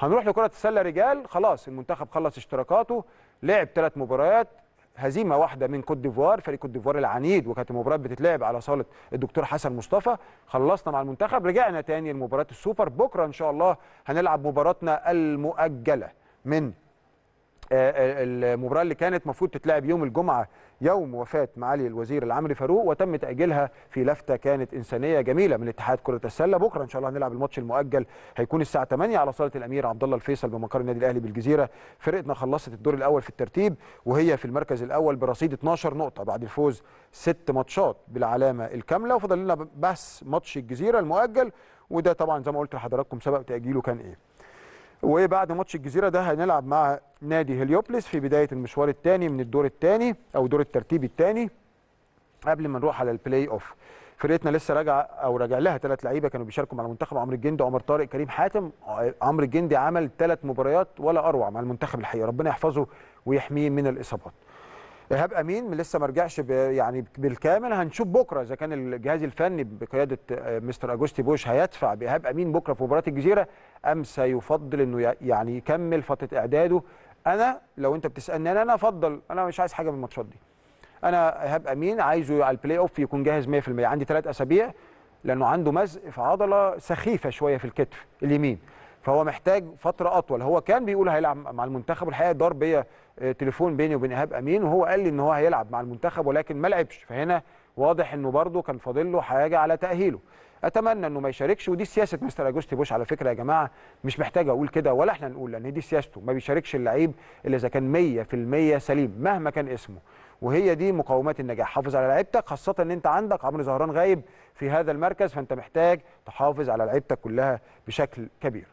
هنروح لكره السله رجال خلاص المنتخب خلص اشتراكاته لعب ثلاث مباريات هزيمه واحده من كوت ديفوار فريق كوت ديفوار العنيد وكانت المباريات بتتلعب على صاله الدكتور حسن مصطفى خلصنا مع المنتخب رجعنا تاني لمباراه السوبر بكره ان شاء الله هنلعب مباراتنا المؤجله من آه، آه، المباراه اللي كانت المفروض تتلعب يوم الجمعه يوم وفاه معالي الوزير العمري فاروق وتم تاجيلها في لفته كانت انسانيه جميله من اتحاد كره السله بكره ان شاء الله هنلعب الماتش المؤجل هيكون الساعه 8 على صاله الامير عبد الله الفيصل بمقر النادي الاهلي بالجزيره فرقتنا خلصت الدور الاول في الترتيب وهي في المركز الاول برصيد 12 نقطه بعد الفوز ست ماتشات بالعلامه الكامله وفضل لنا بس ماتش الجزيره المؤجل وده طبعا زي ما قلت لحضراتكم سبب تاجيله كان ايه وبعد ماتش الجزيره ده هنلعب مع نادي هليوبلس في بدايه المشوار الثاني من الدور الثاني او دور الترتيب الثاني قبل ما نروح على البلاي اوف فرقتنا لسه راجعه او راجع لها ثلاث لعيبه كانوا بيشاركوا مع المنتخب عمرو الجندي وعمر طارق كريم حاتم عمرو الجندي عمل ثلاث مباريات ولا اروع مع المنتخب الحقيقه ربنا يحفظه ويحميه من الاصابات ايهاب امين لسه ما رجعش يعني بالكامل هنشوف بكره اذا كان الجهاز الفني بقياده آه، مستر اجوستي بوش هيدفع بايهاب امين بكره في مباراه الجزيره ام سيفضل انه يعني يكمل فتره اعداده انا لو انت بتسالني انا انا افضل انا مش عايز حاجه من الماتشات دي انا ايهاب امين عايزه على البلاي اوف يكون جاهز 100% عندي ثلاث اسابيع لانه عنده مزق في عضله سخيفه شويه في الكتف اليمين فهو محتاج فتره اطول هو كان بيقول هيلعب مع المنتخب والحقيقه دار بيا آه، تليفون بيني وبين ايهاب امين وهو قال لي ان هو هيلعب مع المنتخب ولكن ما لعبش فهنا واضح انه برضه كان فاضل له حاجه على تاهيله اتمنى انه ما يشاركش ودي سياسه مستر اجوستي بوش على فكره يا جماعه مش محتاج اقول كده ولا احنا نقول لان دي سياسته ما بيشاركش اللعيب الا اذا كان 100% سليم مهما كان اسمه وهي دي مقومات النجاح حافظ على لعيبتك خاصه ان انت عندك عمرو زهران غايب في هذا المركز فانت محتاج تحافظ على لعيبتك كلها بشكل كبير